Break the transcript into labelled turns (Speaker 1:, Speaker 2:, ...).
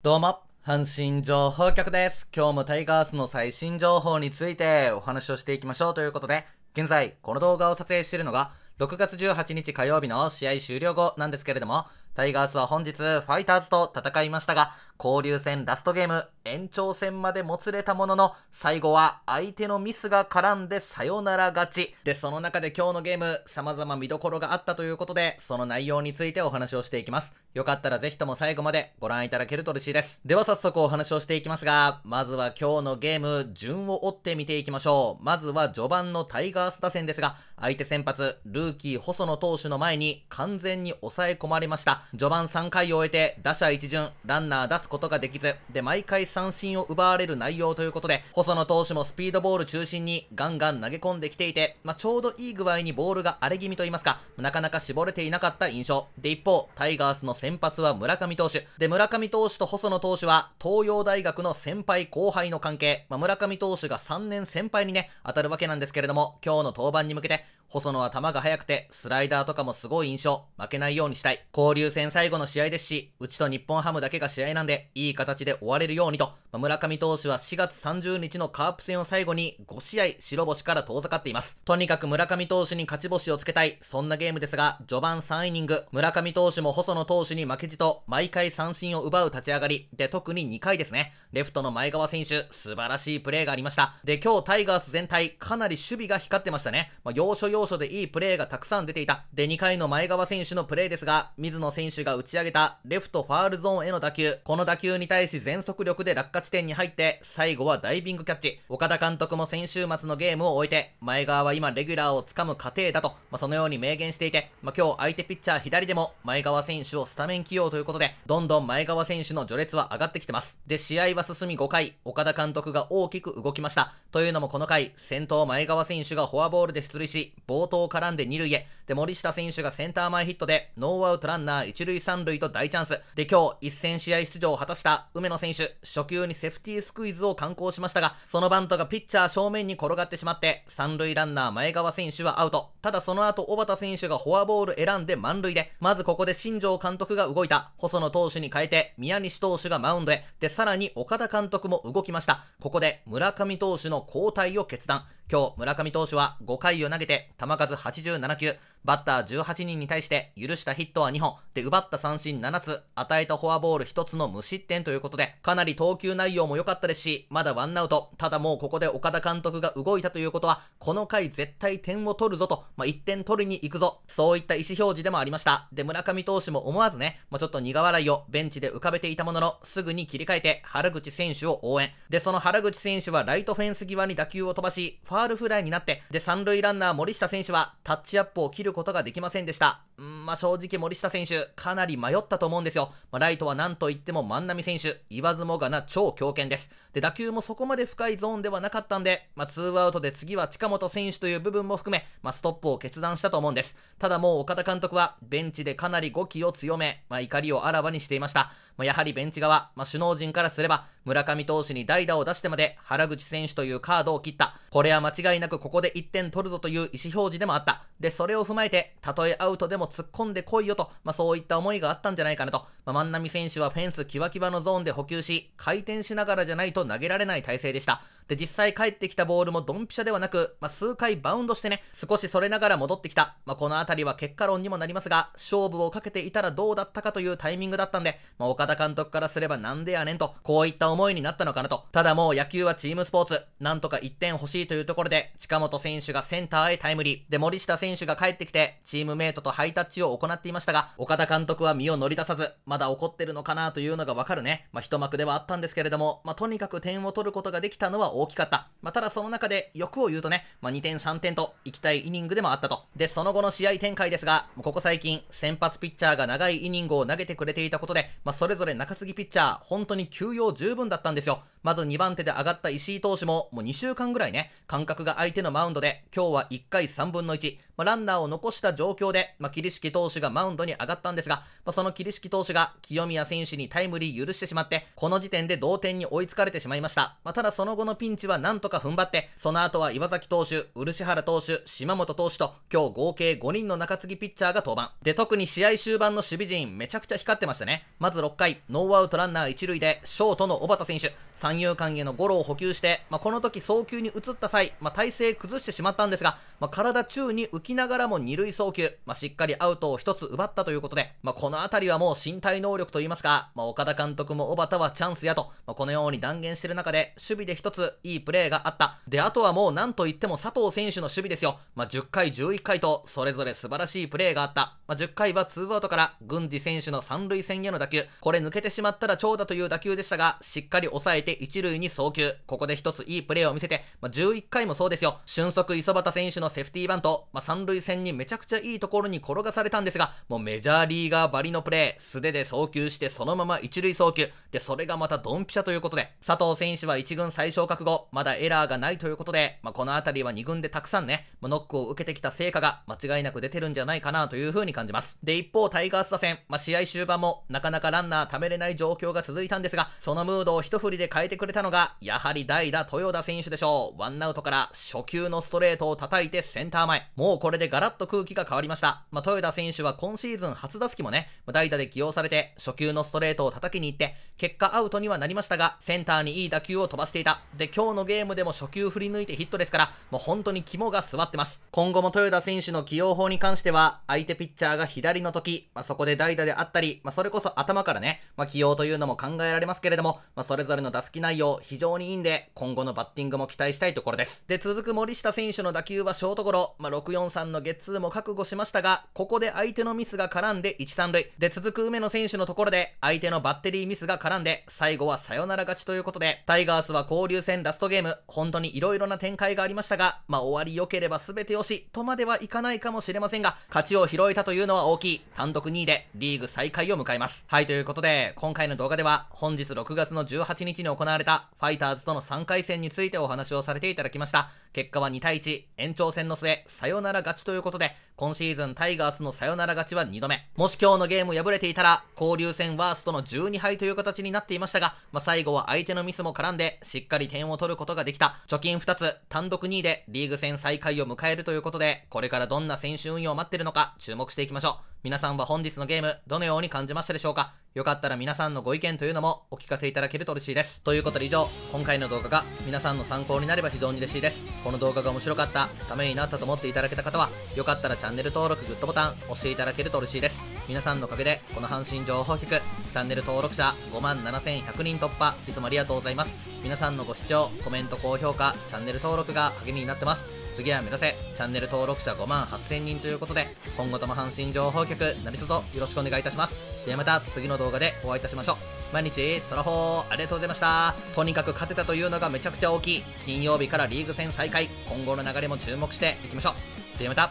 Speaker 1: どうも、阪神情報局です。今日もタイガースの最新情報についてお話をしていきましょうということで、現在、この動画を撮影しているのが、6月18日火曜日の試合終了後なんですけれども、タイガースは本日、ファイターズと戦いましたが、交流戦ラストゲーム、延長戦までもつれたものの、最後は相手のミスが絡んでサヨナラ勝ち。で、その中で今日のゲーム、様々見どころがあったということで、その内容についてお話をしていきます。よかったらぜひとも最後までご覧いただけると嬉しいです。では早速お話をしていきますが、まずは今日のゲーム、順を追って見ていきましょう。まずは序盤のタイガース打線ですが、相手先発、ルーキー細野投手の前に完全に抑え込まれました。序盤3回を終えて、打者一巡、ランナー出すことができず、で、毎回三振を奪われる内容ということで、細野投手もスピードボール中心にガンガン投げ込んできていて、まあ、ちょうどいい具合にボールが荒れ気味と言いますか、なかなか絞れていなかった印象。で、一方、タイガースの先先発は村上投手。で、村上投手と細野投手は、東洋大学の先輩後輩の関係、まあ、村上投手が3年先輩にね、当たるわけなんですけれども、今日の登板に向けて、細野は球が速くて、スライダーとかもすごい印象、負けないようにしたい。交流戦最後の試合ですし、うちと日本ハムだけが試合なんで、いい形で終われるようにと、村上投手は4月30日のカープ戦を最後に5試合白星から遠ざかっています。とにかく村上投手に勝ち星をつけたい、そんなゲームですが、序盤3イニング、村上投手も細野投手に負けじと、毎回三振を奪う立ち上がり、で特に2回ですね。レフトの前川選手、素晴らしいプレーがありました。で、今日タイガース全体、かなり守備が光ってましたね。まあ、要所要要所でいいプレーがたくさん出ていた。で、2回の前川選手のプレーですが、水野選手が打ち上げたレフトファールゾーンへの打球。この打球に対し全速力で落下地点に入って、最後はダイビングキャッチ。岡田監督も先週末のゲームを終えて、前川は今レギュラーをつかむ過程だと、まあ、そのように明言していて、まあ、今日相手ピッチャー左でも前川選手をスタメン起用ということで、どんどん前川選手の序列は上がってきてます。で、試合は進み5回、岡田監督が大きく動きました。というのもこの回、先頭前川選手がフォアボールで出塁し、冒頭絡んで二塁へ。で、森下選手がセンター前ヒットで、ノーアウトランナー一塁三塁と大チャンス。で、今日一戦試合出場を果たした梅野選手、初球にセーフティースクイズを敢行しましたが、そのバントがピッチャー正面に転がってしまって、三塁ランナー前川選手はアウト。ただその後、小畑選手がフォアボール選んで満塁で、まずここで新庄監督が動いた。細野投手に変えて、宮西投手がマウンドへ。で、さらに岡田監督も動きました。ここで村上投手の交代を決断。今日、村上投手は5回を投げて、球数87球、バッター18人に対して許したヒットは2本、で奪った三振7つ、与えたフォアボール1つの無失点ということで、かなり投球内容も良かったですし、まだワンアウト、ただもうここで岡田監督が動いたということは、この回絶対点を取るぞと、まあ、1点取りに行くぞ、そういった意思表示でもありました。で、村上投手も思わずね、まあ、ちょっと苦笑いをベンチで浮かべていたものの、すぐに切り替えて原口選手を応援。で、その原口選手はライトフェンス際に打球を飛ばし、ファールフライになって、で、三塁ランナー森下選手はタッチアップを切るることができませんでした。うん、まあ、正直森下選手、かなり迷ったと思うんですよ。まあ、ライトは何と言っても万波選手、言わずもがな超強肩です。で、打球もそこまで深いゾーンではなかったんで、まあ、ツーアウトで次は近本選手という部分も含め、まあ、ストップを決断したと思うんです。ただもう岡田監督は、ベンチでかなり語気を強め、まあ、怒りをあらわにしていました。まあ、やはりベンチ側、まあ、首脳陣からすれば、村上投手に代打を出してまで原口選手というカードを切った。これは間違いなくここで1点取るぞという意思表示でもあった。で、それを踏まえて、たとえアウトでも突っ込んでこいよと、まあ、そういった思いがあったんじゃないかなと。まあ、万波選手はフェンスキワキワのゾーンで補給し、回転しながらじゃないと投げられない体勢でした。で、実際帰ってきたボールもドンピシャではなく、まあ、数回バウンドしてね、少しそれながら戻ってきた。まあ、このあたりは結果論にもなりますが、勝負をかけていたらどうだったかというタイミングだったんで、まあ、岡田監督からすればなんでやねんと、こういった思いになったのかなと。ただもう野球はチームスポーツ、なんとか1点欲しいというところで、近本選手がセンターへタイムリー。で、森下選手が帰ってきて、チームメイトとハイタッチを行っていましたが、岡田監督は身を乗り出さず、まだ怒ってるのかなというのがわかるね。まあ、一幕ではあったんですけれども、まあ、とにかく点を取ることができたのは大きかった。まあ、ただその中で欲を言うとね、まあ、2点3点と行きたいイニングでもあったと。で、その後の試合展開ですが、ここ最近先発ピッチャーが長いイニングを投げてくれていたことで、まあ、それぞれ中継ぎピッチャー、本当に休養十分だったんですよ。まず2番手で上がった石井投手ももう2週間ぐらいね、間隔が相手のマウンドで、今日は1回3分の1、まあ、ランナーを残した状況で、まあ、桐敷投手がマウンドに上がったんですが、まあ、その桐敷投手が清宮選手にタイムリー許してしまって、この時点で同点に追いつかれてしまいました。まあ、ただその後のピンチはなんとか踏ん張って、その後は岩崎投手、漆原投手、島本投手と、今日合計5人の中継ぎピッチャーが登板。で、特に試合終盤の守備陣、めちゃくちゃ光ってましたね。まず6回、ノーアウトランナー1塁で、ショートの小畑選手、三遊間へのゴロを補給して、まあ、この時送球に移った際、まあ、体勢崩してしまったんですが、まあ、体宙に浮きながらも二塁送球、まあ、しっかりアウトを一つ奪ったということで、まあ、このあたりはもう身体能力といいますか、まあ、岡田監督も小畑はチャンスやと、まあ、このように断言してる中で、守備で一ついいプレーがあった。で、あとはもう何と言っても佐藤選手の守備ですよ。まあ、10回、11回と、それぞれ素晴らしいプレーがあった。まあ、10回は2アウトから、郡司選手の三塁線への打球、これ抜けてしまったら長打という打球でしたが、しっかり抑えて1塁に送球。ここで一ついいプレーを見せて、まあ、11回もそうですよ。俊足磯畑選手のセーフティーバント、まあ、3塁線にめちゃくちゃいいところに転がされたんですが、もうメジャーリーガーバリのプレー、素手で送球してそのまま1塁送球。で、それがまたドンピシャということで、佐藤選手は1軍最小覚悟、まだエラーがないということで、まあ、この辺りは2軍でたくさんね、まあ、ノックを受けてきた成果が間違いなく出てるんじゃないかなという風に感じます。で、一方、タイガース打線、まあ、試合終盤もなかなかランナー貯めれない状況が続いたんですが、そのムードを一振りで変ええてくれたのが、やはり代打豊田選手でしょう。ワンアウトから初球のストレートを叩いてセンター前。もうこれでガラッと空気が変わりました。まあ、豊田選手は今シーズン初打席もね、代打で起用されて、初球のストレートを叩きに行って、結果アウトにはなりましたが、センターにいい打球を飛ばしていた。で、今日のゲームでも初球振り抜いてヒットですから、もう本当に肝が据わってます。今後も豊田選手の起用法に関しては、相手ピッチャーが左の時、まあ、そこで代打であったり、まあ、それこそ頭からね、まあ、起用というのも考えられますけれども、まあ、それぞれの打席撃内容、非常にいいんで、今後のバッティングも期待したいところです。で、続く森下選手の打球はショートゴロ、まあ、643のゲッツーも覚悟しましたが、ここで相手のミスが絡んで1、3塁。で、続く梅野選手のところで、相手のバッテリーミスが絡んで、最後はサヨナラ勝ちということで、タイガースは交流戦ラストゲーム、本当に色々な展開がありましたが、まあ、終わり良ければ全てよし、とまではいかないかもしれませんが、勝ちを拾えたというのは大きい、単独2位でリーグ再開を迎えます。はい、ということで、今回の動画では、本日6月の18日に行われたファイターズとの3回戦についてお話をされていただきました。結果は2対1、延長戦の末、サヨナラ勝ちということで、今シーズンタイガースのサヨナラ勝ちは2度目。もし今日のゲーム敗れていたら、交流戦ワーストの12敗という形になっていましたが、まあ、最後は相手のミスも絡んで、しっかり点を取ることができた。貯金2つ、単独2位でリーグ戦再開を迎えるということで、これからどんな選手運用を待ってるのか注目していきましょう。皆さんは本日のゲーム、どのように感じましたでしょうかよかったら皆さんのご意見というのもお聞かせいただけると嬉しいです。ということで以上、今回の動画が皆さんの参考になれば非常に嬉しいです。この動画が面白かった、ためになったと思っていただけた方は、よかったらチャンネル登録、グッドボタン押していただけると嬉しいです。皆さんのおかげで、この阪神情報局、チャンネル登録者57,100人突破、いつもありがとうございます。皆さんのご視聴、コメント、高評価、チャンネル登録が励みになってます。次は目指せ、チャンネル登録者5万8000人ということで、今後とも阪神情報局、何卒よろしくお願いいたします。ではまた次の動画でお会いいたしましょう。毎日、トラホー、ありがとうございました。とにかく勝てたというのがめちゃくちゃ大きい。金曜日からリーグ戦再開。今後の流れも注目していきましょう。ではまた。